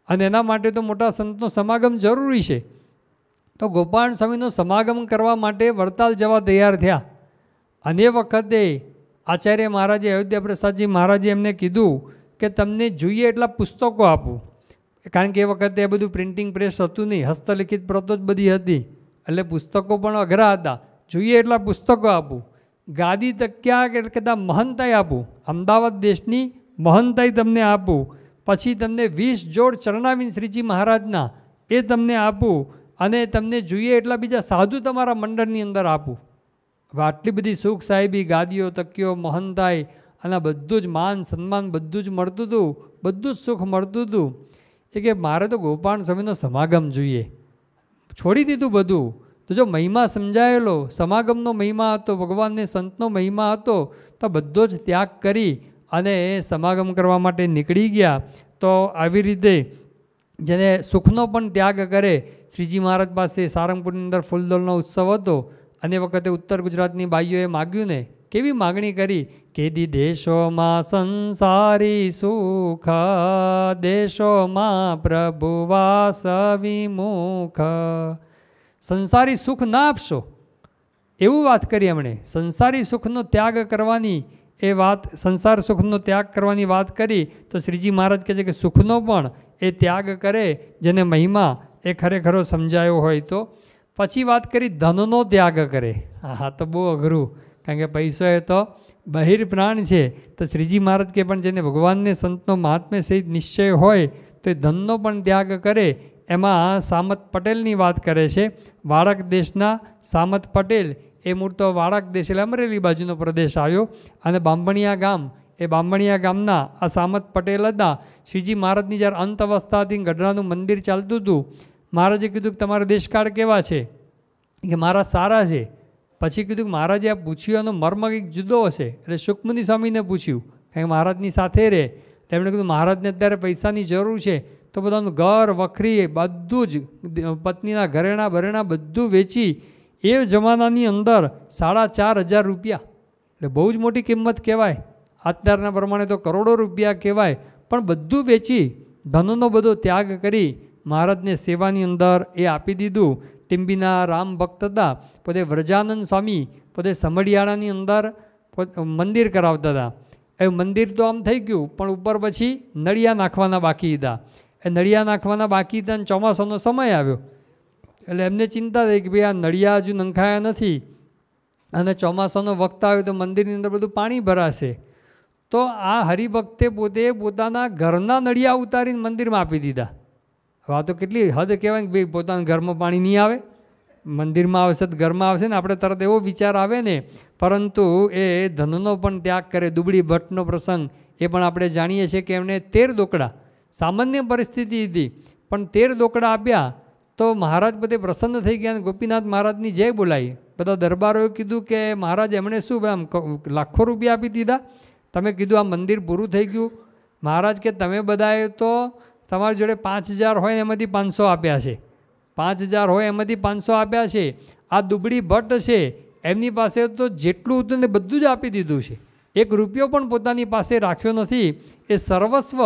અને એના માટે તો મોટા સંતનો સમાગમ જરૂરી છે તો ગોપાલ સ્વામીનો સમાગમ કરવા માટે વડતાલ જવા તૈયાર થયા અને વખતે આચાર્ય મહારાજે અયોધ્યા પ્રસાદજી મહારાજે એમને કીધું કે તમને જોઈએ એટલા પુસ્તકો આપું કારણ કે એ વખતે એ બધું પ્રિન્ટિંગ પ્રેસ હતું નહીં હસ્તલિખિત પ્રતો જ બધી હતી એટલે પુસ્તકો પણ અઘરા હતા જોઈએ એટલા પુસ્તકો આપું ગાદી તક્યા કે કદાચ મહંતાઈ આપું અમદાવાદ દેશની મહંતાઈ તમને આપું પછી તમને વીસ જોડ ચરણાવીન શ્રીજી મહારાજના એ તમને આપું અને તમને જોઈએ એટલા બીજા સાધુ તમારા મંડળની અંદર આપું આટલી બધી સુખ સાહેબી ગાદીઓ તકીઓ મહંતાઈ અને બધું જ માન સન્માન બધું જ મળતું હતું બધું જ સુખ મળતું હતું એ કે મારે તો ગોપાલ સ્વામીનો સમાગમ જોઈએ છોડી દીધું બધું તો જો મહિમા સમજાયેલો સમાગમનો મહિમા હતો ભગવાનને સંતનો મહિમા હતો તો બધો જ ત્યાગ કરી અને એ સમાગમ કરવા માટે નીકળી ગયા તો આવી રીતે જેને સુખનો પણ ત્યાગ કરે શ્રીજી મહારાજ પાસે સારંગપુરની અંદર ફૂલદોલનો ઉત્સવ હતો અને વખતે ઉત્તર ગુજરાતની બાઈઓએ માગ્યું ને કેવી માગણી કરી કે દી દેશોમાં સંસારી સુખ દેશોમાં પ્રભુ વાસ વિમુખ સંસારી સુખ ના આપશો એવું વાત કરી એમણે સંસારી સુખનો ત્યાગ કરવાની એ વાત સંસાર સુખનો ત્યાગ કરવાની વાત કરી તો શ્રીજી મહારાજ કહે છે કે સુખનો પણ એ ત્યાગ કરે જેને મહિમા એ ખરેખરો સમજાયો હોય તો પછી વાત કરી ધનનો ત્યાગ કરે હા તો બહુ અઘરું કારણ કે પૈસો એ તો બહિર છે તો શ્રીજી મહારાજ કે પણ જેને ભગવાનને સંતનો મહાત્મ્ય સહિત નિશ્ચય હોય તો એ ધનનો પણ ત્યાગ કરે એમાં સામત પટેલની વાત કરે છે વાળક દેશના સામત પટેલ એ મૂળતો વાળક દેશ એટલે અમરેલી બાજુનો પ્રદેશ આવ્યો અને બાંભણિયા ગામ એ બાંભણિયા ગામના આ સામત પટેલ હતા શ્રીજી મહારાજની જ્યારે અંત અવસ્થાથી ગઢડાનું મંદિર ચાલતું હતું મહારાજે કીધું કે તમારા દેશકાળ કેવા છે કે મારા સારા છે પછી કીધું કે મહારાજે આ પૂછ્યું એનો મર્મ કંઈક જુદો હશે એટલે સુખમુનિ સ્વામીને પૂછ્યું કારણ મહારાજની સાથે રહે એમણે કીધું મહારાજને અત્યારે પૈસાની જરૂર છે તો બધાનું ઘર વખરી બધું જ પત્નીના ઘરેણા ભરેણા બધું વેચી એ જમાનાની અંદર સાડા ચાર હજાર રૂપિયા એટલે બહુ જ મોટી કિંમત કહેવાય અત્યારના પ્રમાણે તો કરોડો રૂપિયા કહેવાય પણ બધું વેચી ધનનો બધો ત્યાગ કરી મહારાજને સેવાની અંદર એ આપી દીધું ટીંબીના રામ ભક્ત હતા પોતે વ્રજાનંદ સ્વામી પોતે સમઢિયાળાની અંદર મંદિર કરાવતા હતા એ મંદિર તો આમ થઈ ગયું પણ ઉપર પછી નળિયા નાખવાના બાકી હતા એ નળિયા નાખવાના બાકી હતા અને ચોમાસાનો સમય આવ્યો એટલે એમને ચિંતા થઈ કે ભાઈ આ નળિયા હજુ નંખાયા નથી અને ચોમાસાનો વખત આવ્યો તો મંદિરની અંદર બધું પાણી ભરાશે તો આ હરિભક્તે પોતે પોતાના ઘરના નળિયા ઉતારીને મંદિરમાં આપી દીધા હવે તો કેટલી હદ કહેવાય કે ભાઈ પોતાના ઘરમાં પાણી નહીં આવે મંદિરમાં આવશે તો ઘરમાં આવશે ને આપણે તરત એવો વિચાર આવે ને પરંતુ એ ધનનો પણ ત્યાગ કરે દુબળી ભટ્ટનો પ્રસંગ એ પણ આપણે જાણીએ છીએ કે એમણે તેર દોકડા સામાન્ય પરિસ્થિતિ હતી પણ તેર દોકડા આપ્યા તો મહારાજ પોતે પ્રસન્ન થઈ ગયા અને ગોપીનાથ મહારાજની જય બોલાવી બધા દરબારોએ કીધું કે મહારાજ એમણે શું આમ લાખો રૂપિયા આપી દીધા તમે કીધું આ મંદિર પૂરું થઈ ગયું મહારાજ કે તમે બધાએ તો તમારી જોડે પાંચ હજાર હોય એમાંથી પાંચસો આપ્યા છે પાંચ હજાર હોય એમાંથી પાંચસો આપ્યા છે આ દુબળી ભટ્ટ છે એમની પાસે તો જેટલું હતું ને બધું જ આપી દીધું છે એક રૂપિયો પણ પોતાની પાસે રાખ્યો નથી એ સર્વસ્વ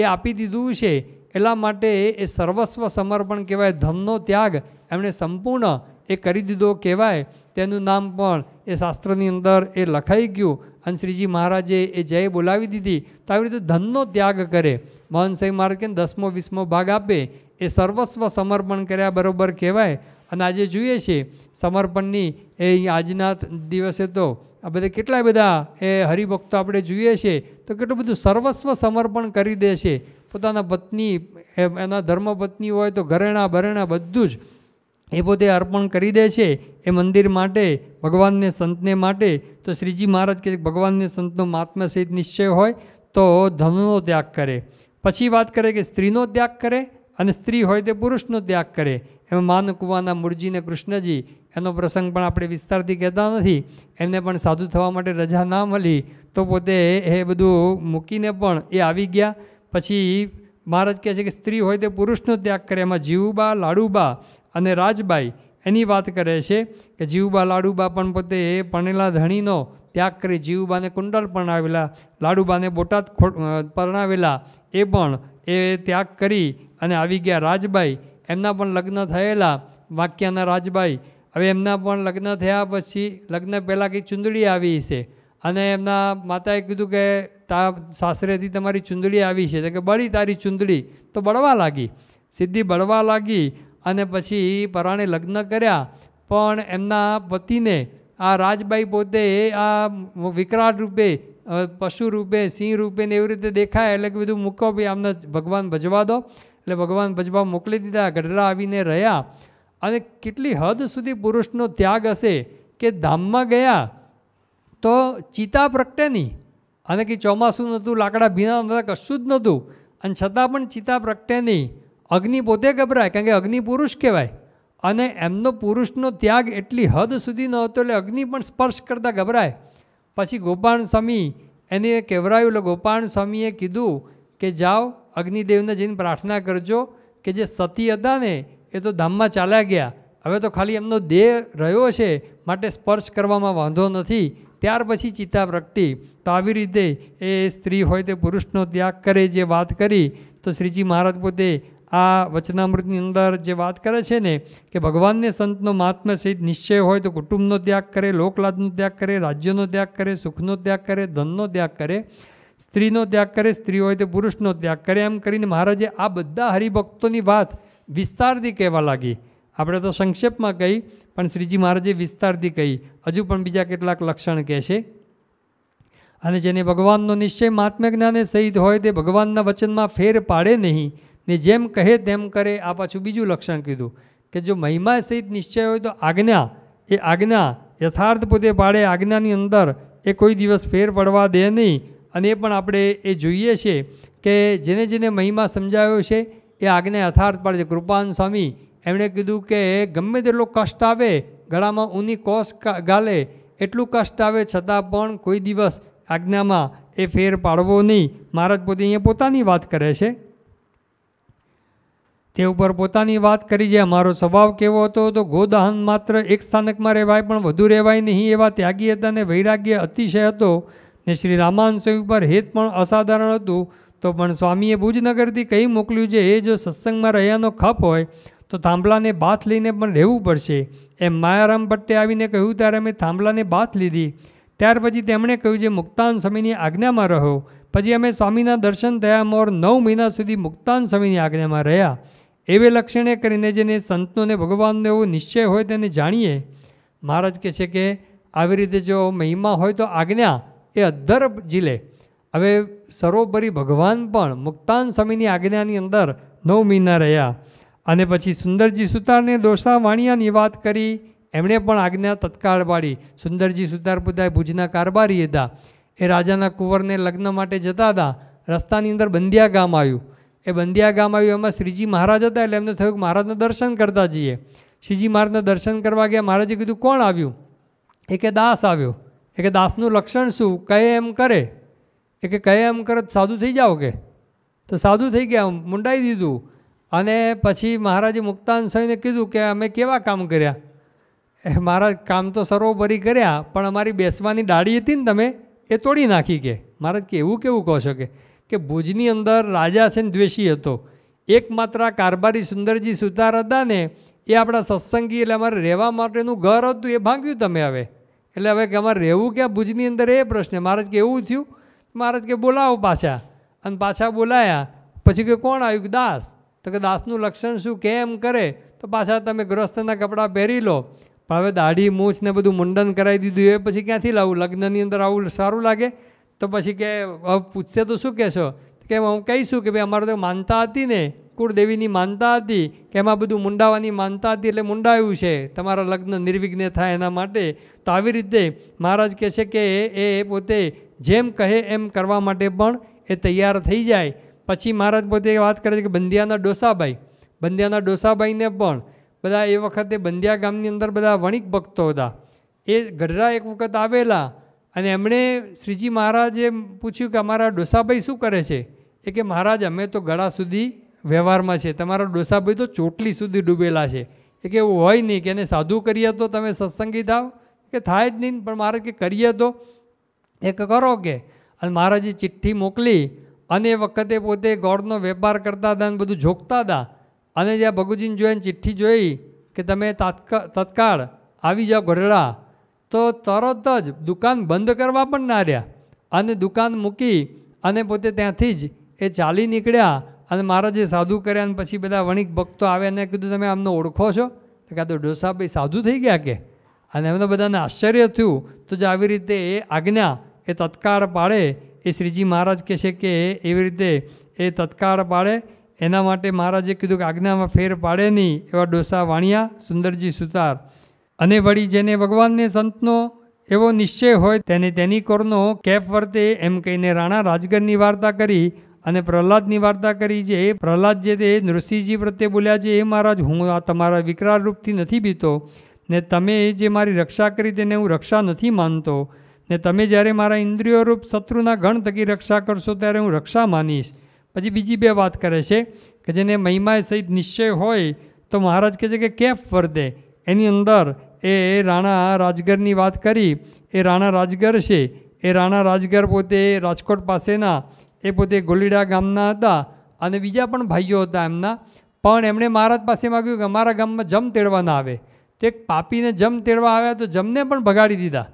એ આપી દીધું છે એટલા માટે એ સર્વસ્વ સમર્પણ કહેવાય ધનનો ત્યાગ એમણે સંપૂર્ણ એ કરી દીધો કહેવાય તેનું નામ પણ એ શાસ્ત્રની અંદર એ લખાઈ ગયું અને શ્રીજી મહારાજે એ જય બોલાવી દીધી તો આવી રીતે ધનનો ત્યાગ કરે મહનસિંહ સાંઈ મહારાજ કે દસમો વીસમો ભાગ આપે એ સર્વસ્વ સમર્પણ કર્યા બરાબર કહેવાય અને આજે જોઈએ છે સમર્પણની એ આજના દિવસે તો આ બધા કેટલાય બધા એ હરિભક્તો આપણે જોઈએ છે તો કેટલું બધું સર્વસ્વ સમર્પણ કરી દે છે પોતાના પત્ની એના ધર્મપત્ની હોય તો ઘરેણા બરેણા બધું જ એ પોતે અર્પણ કરી દે છે એ મંદિર માટે ભગવાનને સંતને માટે તો શ્રીજી મહારાજ કે ભગવાનને સંતનો મહાત્મા સહિત નિશ્ચય હોય તો ધનનો ત્યાગ કરે પછી વાત કરે કે સ્ત્રીનો ત્યાગ કરે અને સ્ત્રી હોય તે પુરુષનો ત્યાગ કરે એમાં માન કુવાના મૂળજીને કૃષ્ણજી એનો પ્રસંગ પણ આપણે વિસ્તારથી કહેતા નથી એમને પણ સાધુ થવા માટે રજા ના મળી તો પોતે એ બધું મૂકીને પણ એ આવી ગયા પછી મહારાજ કહે છે કે સ્ત્રી હોય તે પુરુષનો ત્યાગ કરે એમાં જીવુબા લાડુબા અને રાજબાઈ એની વાત કરે છે કે જીવુબા લાડુબા પણ પોતે એ પરણેલા ધણીનો ત્યાગ કરી જીવુબાને કુંડલ પરણાવેલા લાડુબાને બોટાદ પરણાવેલા એ પણ એ ત્યાગ કરી અને આવી ગયા રાજબાઈ એમના પણ લગ્ન થયેલા વાક્યાના રાજબાઈ હવે એમના પણ લગ્ન થયા પછી લગ્ન પહેલાં કંઈક ચૂંદડી આવી છે અને એમના માતાએ કીધું કે તા સાસરેથી તમારી ચુંદડી આવી છે કે બળી તારી ચુંદડી તો બળવા લાગી સીધી બળવા લાગી અને પછી પરાણે લગ્ન કર્યા પણ એમના પતિને આ રાજબાઈ પોતે આ વિકરાળ રૂપે પશુ રૂપે સિંહ રૂપે ને એવી રીતે દેખાય એટલે કે બધું મૂકો ભાઈ આમને ભગવાન ભજવા દો એટલે ભગવાન ભજવા મોકલી દીધા ગઢડા આવીને રહ્યા અને કેટલી હદ સુધી પુરુષનો ત્યાગ હશે કે ધામમાં ગયા તો ચિતા પ્રગટે નહીં અને કે ચોમાસું નહોતું લાકડા ભીના નહોતા કશું જ નહોતું અને છતાં પણ ચિતા પ્રગટે નહીં અગ્નિ પોતે ગભરાય કારણ કે અગ્નિ પુરુષ કહેવાય અને એમનો પુરુષનો ત્યાગ એટલી હદ સુધી ન હતો એટલે અગ્નિ પણ સ્પર્શ કરતાં ગભરાય પછી ગોપાણ સ્વામી એને કહેવરાયું એટલે ગોપાણ સ્વામીએ કીધું કે જાઓ અગ્નિદેવને જઈને પ્રાર્થના કરજો કે જે સતી હતા ને એ તો ધામમાં ચાલ્યા ગયા હવે તો ખાલી એમનો દેહ રહ્યો છે માટે સ્પર્શ કરવામાં વાંધો નથી ત્યાર પછી ચિતા પ્રગટી તો આવી રીતે એ સ્ત્રી હોય તે પુરુષનો ત્યાગ કરે જે વાત કરી તો શ્રીજી મહારાજ પોતે આ વચનામૃતની અંદર જે વાત કરે છે ને કે ભગવાનને સંતનો મહાત્મા સહિત નિશ્ચય હોય તો કુટુંબનો ત્યાગ કરે લોકલાદનો ત્યાગ કરે રાજ્યનો ત્યાગ કરે સુખનો ત્યાગ કરે ધનનો ત્યાગ કરે સ્ત્રીનો ત્યાગ કરે સ્ત્રી હોય તો પુરુષનો ત્યાગ કરે એમ કરીને મહારાજે આ બધા હરિભક્તોની વાત વિસ્તારથી કહેવા લાગી આપણે તો સંક્ષેપમાં કહી પણ શ્રીજી મહારાજે વિસ્તારથી કહી હજુ પણ બીજા કેટલાક લક્ષણ કહે છે અને જેને ભગવાનનો નિશ્ચય મહાત્મ્ય જ્ઞાને સહિત હોય તે ભગવાનના વચનમાં ફેર પાડે નહીં ને જેમ કહે તેમ કરે આ પાછું બીજું લક્ષણ કીધું કે જો મહિમા સહિત નિશ્ચય હોય તો આજ્ઞા એ આજ્ઞા યથાર્થ પોતે પાડે આજ્ઞાની અંદર એ કોઈ દિવસ ફેર પડવા દે નહીં અને એ પણ આપણે એ જોઈએ છે કે જેને જેને મહિમા સમજાવ્યો છે એ આજ્ઞા યથાર્થ પાડે છે કૃપાન સ્વામી એમણે કીધું કે ગમે તેટલો કષ્ટ આવે ગળામાં ઊની કોસ ગાલે એટલું કષ્ટ આવે છતાં પણ કોઈ દિવસ આજ્ઞામાં એ ફેર પાડવો નહીં મહારાજ પોતે અહીંયા પોતાની વાત કરે છે તે ઉપર પોતાની વાત કરી છે અમારો સ્વભાવ કેવો હતો તો ગોદાહન માત્ર એક સ્થાનકમાં રહેવાય પણ વધુ રહેવાય નહીં એવા ત્યાગી હતા અને વૈરાગ્ય અતિશય હતો ને શ્રી રામાન ઉપર હેત પણ અસાધારણ હતું તો પણ સ્વામીએ ભુજનગરથી કહી મોકલ્યું છે એ જો સત્સંગમાં રહ્યાનો ખપ હોય તો થાંભલાને બાથ લઈને પણ રહેવું પડશે એમ માયારામ ભટ્ટે આવીને કહ્યું ત્યારે અમે થાંભલાને બાથ લીધી ત્યાર પછી તેમણે કહ્યું જે મુક્તાન સમયની આજ્ઞામાં રહો પછી અમે સ્વામીના દર્શન થયા મોર નવ મહિના સુધી મુક્તાન સમયની આજ્ઞામાં રહ્યા એવે લક્ષણે કરીને જેને સંતનોને ભગવાનનો એવો નિશ્ચય હોય તેને જાણીએ મહારાજ કહે છે કે આવી રીતે જો મહિમા હોય તો આજ્ઞા એ અધર જીલે હવે સરોપરી ભગવાન પણ મુક્તાન સમયની આજ્ઞાની અંદર નવ મહિના રહ્યા અને પછી સુંદરજી સુતારને દોસા વાણિયાની વાત કરી એમણે પણ આજ્ઞા તત્કાળ પાડી સુંદરજી સુતાર પોતાએ ભુજના કારબારી હતા એ રાજાના કુંવરને લગ્ન માટે જતા હતા રસ્તાની અંદર બંધિયા ગામ આવ્યું એ બંધિયા ગામ આવ્યું એમાં શ્રીજી મહારાજ હતા એટલે એમને થયું કે મહારાજના દર્શન કરતા જઈએ શ્રીજી મહારાજના દર્શન કરવા ગયા મહારાજે કીધું કોણ આવ્યું એ કે દાસ આવ્યો એ કે દાસનું લક્ષણ શું કહે એમ કરે એ કે કહે એમ કરે સાદું થઈ જાઓ કે તો સાદું થઈ ગયા મુંડાઈ દીધું અને પછી મહારાજે મુક્તાન સ્વામીને કીધું કે અમે કેવા કામ કર્યા એ મહારાજ કામ તો સર્વોપરી કર્યા પણ અમારી બેસવાની ડાળી હતી ને તમે એ તોડી નાખી કે મહારાજ કે એવું કેવું કહો છો કે કે ભુજની અંદર રાજા છે ને દ્વેષી હતો એકમાત્ર કારબારી સુંદરજી સુતાર હતા ને એ આપણા સત્સંગી એટલે અમારે રહેવા માટેનું ઘર હતું એ ભાંગ્યું તમે હવે એટલે હવે કે અમારે રહેવું ક્યાં ભુજની અંદર એ પ્રશ્ન મહારાજ કે એવું થયું મહારાજ કે બોલાવો પાછા અને પાછા બોલાયા પછી કે કોણ આવ્યું દાસ તો કે દાસનું લક્ષણ શું કેમ કરે તો પાછા તમે ગૃહસ્થના કપડાં પહેરી લો પણ હવે દાઢી મૂછ ને બધું મુંડન કરાવી દીધું એ પછી ક્યાંથી લાવું લગ્નની અંદર આવું સારું લાગે તો પછી કે હવે પૂછશે તો શું કહેશો કે હું કહીશું કે ભાઈ અમારે તો માનતા હતી ને કુળદેવીની માનતા હતી કે એમાં બધું મુંડાવાની માનતા હતી એટલે મુંડાયું છે તમારા લગ્ન નિર્વિઘ્ન થાય એના માટે તો આવી રીતે મહારાજ કહે છે કે એ પોતે જેમ કહે એમ કરવા માટે પણ એ તૈયાર થઈ જાય પછી મહારાજ પોતે વાત કરે છે કે બંધિયાના ડોસાભાઈ બંધિયાના ડોસાભાઈને પણ બધા એ વખતે બંધિયા ગામની અંદર બધા વણિક ભક્તો હતા એ ગઢડા એક વખત આવેલા અને એમણે શ્રીજી મહારાજે પૂછ્યું કે અમારા ડોસાભાઈ શું કરે છે એ કે મહારાજ અમે તો ગળા સુધી વ્યવહારમાં છે તમારા ડોસાભાઈ તો ચોટલી સુધી ડૂબેલા છે એ કે એવું હોય નહીં કે એને સાધુ કરીએ તો તમે સત્સંગી થાવ કે થાય જ નહીં પણ મહારાજ કે કરીએ તો એક કરો કે અને મહારાજે ચિઠ્ઠી મોકલી અને એ વખતે પોતે ગોળનો વેપાર કરતા હતા અને બધું જોખતા હતા અને જ્યાં ભગુજીને જોઈને ચિઠ્ઠી જોઈ કે તમે તાત્કા તત્કાળ આવી જાઓ ગઢડા તો તરત જ દુકાન બંધ કરવા પણ ના રહ્યા અને દુકાન મૂકી અને પોતે ત્યાંથી જ એ ચાલી નીકળ્યા અને મારા જે સાધુ કર્યા અને પછી બધા વણિક ભક્તો આવ્યા અને કીધું તમે આમને ઓળખો છો તો કાં તો ડોસાભાઈ સાધુ થઈ ગયા કે અને એમને બધાને આશ્ચર્ય થયું તો જે આવી રીતે એ આજ્ઞા એ તત્કાળ પાડે એ શ્રીજી મહારાજ કહે છે કે એવી રીતે એ તત્કાળ પાડે એના માટે મહારાજે કીધું કે આજ્ઞામાં ફેર પાડે નહીં એવા ડોસા વાણિયા સુંદરજી સુતાર અને વળી જેને ભગવાનને સંતનો એવો નિશ્ચય હોય તેને તેની કોરનો કેફ વર્તે એમ કહીને રાણા રાજગરની વાર્તા કરી અને પ્રહલાદની વાર્તા કરી જે પ્રહલાદ જે તે નૃસિંહજી પ્રત્યે બોલ્યા છે એ મહારાજ હું આ તમારા વિકરાળ રૂપથી નથી પીતો ને તમે જે મારી રક્ષા કરી તેને હું રક્ષા નથી માનતો ને તમે જ્યારે મારા ઇન્દ્રિયોરૂપ શત્રુના ગણ તકી રક્ષા કરશો ત્યારે હું રક્ષા માનીશ પછી બીજી બે વાત કરે છે કે જેને મહિમા સહિત નિશ્ચય હોય તો મહારાજ કહે છે કે કેફ વર્દે એની અંદર એ રાણા રાજગરની વાત કરી એ રાણા રાજગર છે એ રાણા રાજગર પોતે રાજકોટ પાસેના એ પોતે ગોલીડા ગામના હતા અને બીજા પણ ભાઈઓ હતા એમના પણ એમણે મહારાજ પાસે માગ્યું કે અમારા ગામમાં જમ તેડવાના આવે તો એક પાપીને જમ તેડવા આવ્યા તો જમને પણ ભગાડી દીધા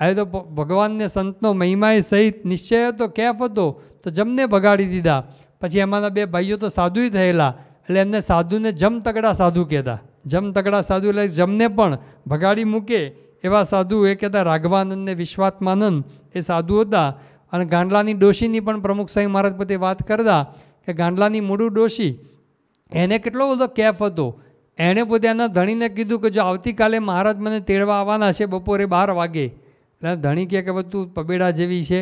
હવે તો ભગવાનને સંતનો મહિમાએ સહિત નિશ્ચય હતો કેફ હતો તો જમને ભગાડી દીધા પછી એમાંના બે ભાઈઓ તો સાધુય થયેલા એટલે એમને સાધુને જમ તગડા સાધુ કહેતા જમ તગડા સાધુ એટલે જમને પણ ભગાડી મૂકે એવા સાધુ એ કહેતા રાઘવાનંદ ને વિશ્વાત્માનંદ એ સાધુ હતા અને ગાંડલાની ડોશીની પણ પ્રમુખ સાંઈ મહારાજ પોતે વાત કરતા કે ગાંડલાની મૂળું ડોશી એને કેટલો બધો કેફ હતો એણે પોતે એના ધણીને કીધું કે જો આવતીકાલે મહારાજ મને તેડવા આવવાના છે બપોરે બાર વાગે અને ધણી કહે કે બધું પબેડા જેવી છે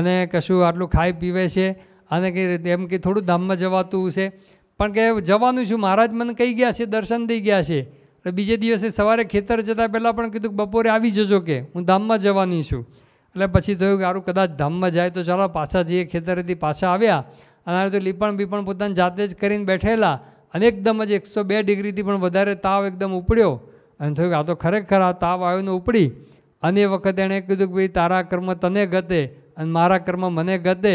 અને કશું આટલું ખાઈ પીવે છે અને કે એમ કે થોડું ધામમાં જવાતું છે પણ કે જવાનું છું મહારાજ મને કહી ગયા છે દર્શન દઈ ગયા છે એટલે બીજે દિવસે સવારે ખેતર જતાં પહેલાં પણ કીધું બપોરે આવી જજો કે હું ધામમાં જવાની છું એટલે પછી થયું કે સારું કદાચ ધામમાં જાય તો ચાલો પાછા જઈએ ખેતરેથી પાછા આવ્યા અને તો લીપણ બીપણ પોતાની જાતે જ કરીને બેઠેલા અને એકદમ જ એકસો બે ડિગ્રીથી પણ વધારે તાવ એકદમ ઉપડ્યો અને થયું કે આ તો ખરેખર આ તાવ આવ્યો ને ઉપડી અને એ વખતે એણે કીધું કે ભાઈ તારા કર્મ તને ગતે અને મારા કર્મ મને ગતે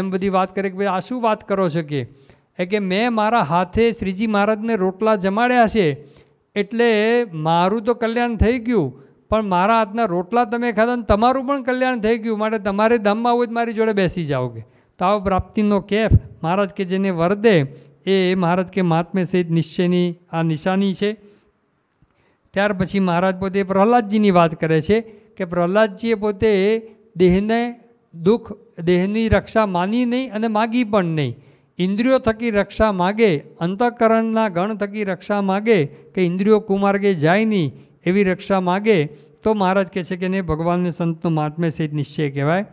એમ બધી વાત કરી કે ભાઈ આ શું વાત કરો છો કે એ કે મેં મારા હાથે શ્રીજી મહારાજને રોટલા જમાડ્યા છે એટલે મારું તો કલ્યાણ થઈ ગયું પણ મારા હાથના રોટલા તમે ખાધા ને તમારું પણ કલ્યાણ થઈ ગયું માટે તમારે દમમાં હોય તો મારી જોડે બેસી જાઓ કે તાવ પ્રાપ્તિનો કેફ મહારાજ કે જેને વરદે એ મહારાજ કે મહાત્મે સહિત નિશ્ચયની આ નિશાની છે ત્યાર પછી મહારાજ પોતે પ્રહલાદજીની વાત કરે છે કે પ્રહલાદજીએ પોતે દેહને દુઃખ દેહની રક્ષા માની નહીં અને માગી પણ નહીં ઇન્દ્રિયો થકી રક્ષા માગે અંતઃકરણના ગણ થકી રક્ષા માગે કે ઇન્દ્રિયો કુમાર્ગે જાય નહીં એવી રક્ષા માગે તો મહારાજ કહે છે કે નહીં ભગવાનને સંતનું મહાત્મ્ય સહિત નિશ્ચય કહેવાય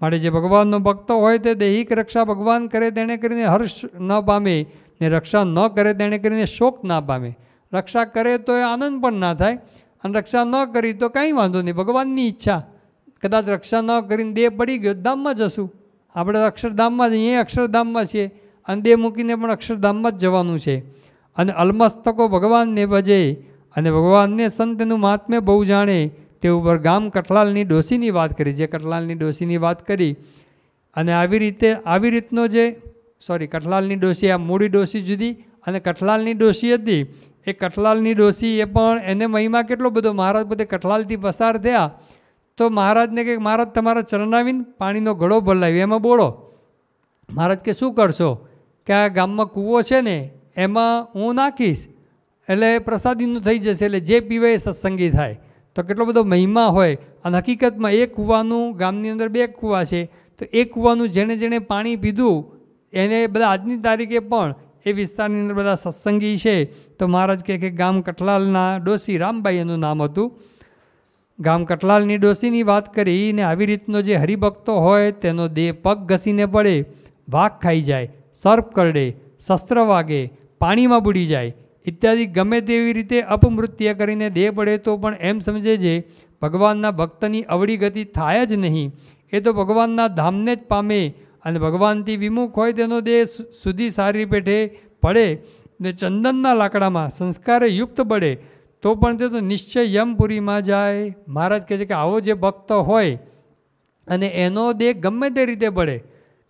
માટે જે ભગવાનનો ભક્તો હોય તે દૈહિક રક્ષા ભગવાન કરે તેણે કરીને હર્ષ ન પામે ને રક્ષા ન કરે તેણે કરીને શોક ના પામે રક્ષા કરે તો એ આનંદ પણ ના થાય અને રક્ષા ન કરી તો કાંઈ વાંધો નહીં ભગવાનની ઈચ્છા કદાચ રક્ષા ન કરીને દેહ પડી ગયો ધામમાં જશું આપણે અક્ષરધામમાં જ અહીંયા અક્ષરધામમાં છીએ અને દેહ મૂકીને પણ અક્ષરધામમાં જ જવાનું છે અને અલમસ્તકો ભગવાનને ભજે અને ભગવાનને સંતનું મહાત્મ્ય બહુ જાણે તે ઉપર ગામ કઠલાલની ડોસીની વાત કરી જે કટલાલની ડોસીની વાત કરી અને આવી રીતે આવી રીતનો જે સોરી કઠલાલની ડોસી આ મૂળી ડોસી જુદી અને કઠલાલની ડોસી હતી એ કઠલાલની ડોસી એ પણ એને મહિમા કેટલો બધો મહારાજ પોતે કઠલાલથી પસાર થયા તો મહારાજને કે મહારાજ તમારા ચરણાવીને પાણીનો ઘડો ભરલાવ્યો એમાં બોળો મહારાજ કે શું કરશો કે આ ગામમાં કૂવો છે ને એમાં હું નાખીશ એટલે પ્રસાદીનું થઈ જશે એટલે જે પીવે એ સત્સંગી થાય તો કેટલો બધો મહિમા હોય અને હકીકતમાં એ કૂવાનું ગામની અંદર બે કૂવા છે તો એ કૂવાનું જેણે જેણે પાણી પીધું એને બધા આજની તારીખે પણ એ વિસ્તારની અંદર બધા સત્સંગી છે તો મહારાજ કહે કે ગામ કટલાલના ડોસી રામભાઈ એનું નામ હતું ગામ કટલાલની ડોસીની વાત કરીને આવી રીતનો જે હરિભક્તો હોય તેનો દેહ પગ ઘસીને પડે વાઘ ખાઈ જાય સર્પ કરડે શસ્ત્ર વાગે પાણીમાં બુડી જાય ઇત્યાદિ ગમે તેવી રીતે અપમૃત્ય કરીને દેહ પડે તો પણ એમ સમજે છે ભગવાનના ભક્તની અવળી ગતિ થાય જ નહીં એ તો ભગવાનના ધામને જ પામે અને ભગવાનથી વિમુખ હોય તેનો દેહ સુધી સારી પેઠે પડે ને ચંદનના લાકડામાં સંસ્કારે યુક્ત પડે તો પણ તે તો નિશ્ચય યમપુરીમાં જાય મહારાજ કહે છે કે આવો જે ભક્ત હોય અને એનો દેહ ગમે તે રીતે પડે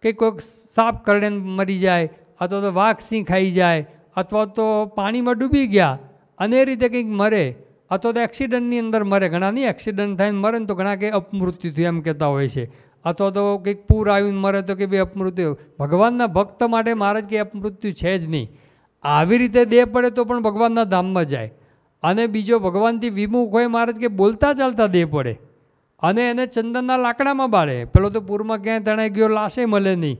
કે કોઈક સાપ કરડે મરી જાય અથવા તો વાઘ સિંહ ખાઈ જાય અથવા તો પાણીમાં ડૂબી ગયા અને એ રીતે કંઈક મરે અથવા તો એક્સિડન્ટની અંદર મરે ઘણાની એક્સિડન્ટ થાય મરે ને તો ઘણા કે અપમૃત્યુ થયું એમ કહેતા હોય છે અથવા તો કંઈક પૂર આવીને મરે તો કે ભાઈ અપમૃત્યુ ભગવાનના ભક્ત માટે મહારાજ કે અપમૃત્યુ છે જ નહીં આવી રીતે દેહ પડે તો પણ ભગવાનના ધામમાં જાય અને બીજો ભગવાનથી વિમુખ હોય મહારાજ કે બોલતા ચાલતા દેહ પડે અને એને ચંદનના લાકડામાં બાળે પેલો તો પૂરમાં ક્યાંય તણાઈ ગયો લાશે મળે નહીં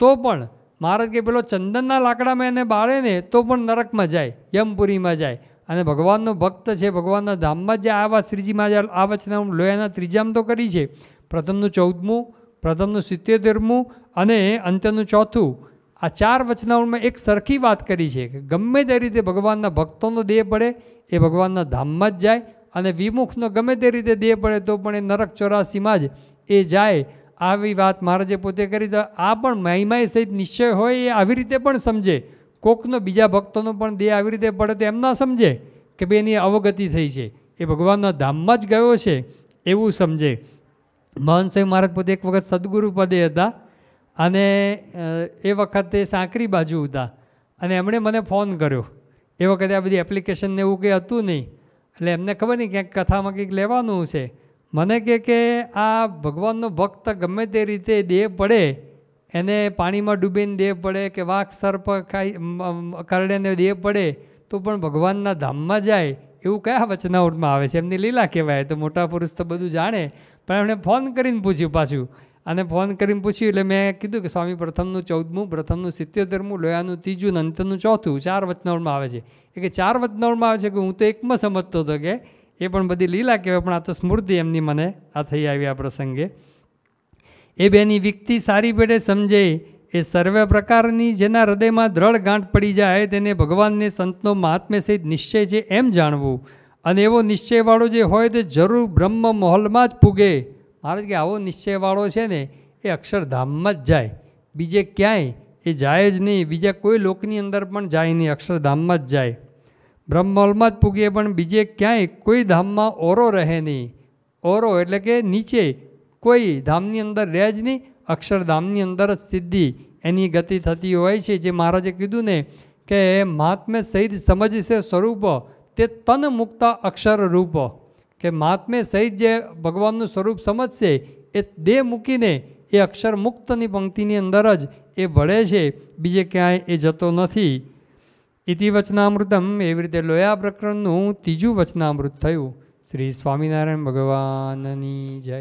તો પણ મહારાજ કે પેલો ચંદનના લાકડામાં એને બાળે ને તો પણ નરકમાં જાય યમપુરીમાં જાય અને ભગવાનનો ભક્ત છે ભગવાનના ધામમાં જ આવા શ્રીજી મહારાજ આ વચના લોયાના ત્રીજામ તો કરી છે પ્રથમનું ચૌદમું પ્રથમનું સિત્તેરમું અને અંત્યનું ચોથું આ ચાર વચનાઓમાં એક સરખી વાત કરી છે કે ગમે તે રીતે ભગવાનના ભક્તોનો દેહ પડે એ ભગવાનના ધામમાં જ જાય અને વિમુખનો ગમે તે રીતે દેહ પડે તો પણ એ નરક ચોરાસીમાં જ એ જાય આવી વાત મહારાજે પોતે કરી તો આ પણ મહિમાએ સહિત નિશ્ચય હોય એ આવી રીતે પણ સમજે કોકનો બીજા ભક્તોનો પણ દેહ આવી રીતે પડે તો એમ ના સમજે કે ભાઈ એની અવગતિ થઈ છે એ ભગવાનના ધામમાં જ ગયો છે એવું સમજે મહંતસાઈ મહારાજ પોતે એક વખત સદગુરુ પદે હતા અને એ વખતે સાંકરી બાજુ હતા અને એમણે મને ફોન કર્યો એ વખતે આ બધી એપ્લિકેશનને એવું કંઈ હતું નહીં એટલે એમને ખબર નહીં ક્યાંક કથામાં કંઈક લેવાનું છે મને કહે કે આ ભગવાનનો ભક્ત ગમે તે રીતે દેહ પડે એને પાણીમાં ડૂબીને દેહ પડે કે વાઘ સર્પ ખાઈ કરડેને દેહ પડે તો પણ ભગવાનના ધામમાં જાય એવું કયા વચનાવૃતમાં આવે છે એમની લીલા કહેવાય તો મોટા પુરુષ તો બધું જાણે પણ એમણે ફોન કરીને પૂછ્યું પાછું અને ફોન કરીને પૂછ્યું એટલે મેં કીધું કે સ્વામી પ્રથમનું ચૌદમું પ્રથમનું સિત્યોતેરમું લોયાનું ત્રીજું અંતનું ચોથું ચાર વતનોળમાં આવે છે એ કે ચાર વતનોળમાં આવે છે કે હું તો એકમાં સમજતો હતો કે એ પણ બધી લીલા કહેવાય પણ આ તો સ્મૃતિ એમની મને આ થઈ આવી આ પ્રસંગે એ બેની વ્યક્તિ સારી પેટે સમજે એ સર્વે પ્રકારની જેના હૃદયમાં દ્રઢ ગાંઠ પડી જાય તેને ભગવાનને સંતનો મહાત્મ્ય સહિત નિશ્ચય છે એમ જાણવું અને એવો નિશ્ચયવાળો જે હોય તે જરૂર બ્રહ્મ મહોલમાં જ પૂગે મહારાજ કે આવો નિશ્ચયવાળો છે ને એ અક્ષરધામમાં જ જાય બીજે ક્યાંય એ જાય જ નહીં બીજા કોઈ લોકની અંદર પણ જાય નહીં અક્ષરધામમાં જ જાય બ્રહ્મહોલમાં જ પૂગે પણ બીજે ક્યાંય કોઈ ધામમાં ઓરો રહે નહીં ઓરો એટલે કે નીચે કોઈ ધામની અંદર રહે જ નહીં અક્ષરધામની અંદર જ સિદ્ધિ એની ગતિ થતી હોય છે જે મહારાજે કીધું ને કે મહાત્મે સહિત સમજશે સ્વરૂપ તે તન મુક્તા અક્ષર રૂપ કે મહાત્મે સહિત જે ભગવાનનું સ્વરૂપ સમજશે એ દેહ મૂકીને એ અક્ષર મુક્તની પંક્તિની અંદર જ એ ભળે છે બીજે ક્યાંય એ જતો નથી ઇતિ વચનામૃતમ એવી રીતે લોયા પ્રકરણનું ત્રીજું વચનામૃત થયું શ્રી સ્વામિનારાયણ ભગવાનની જય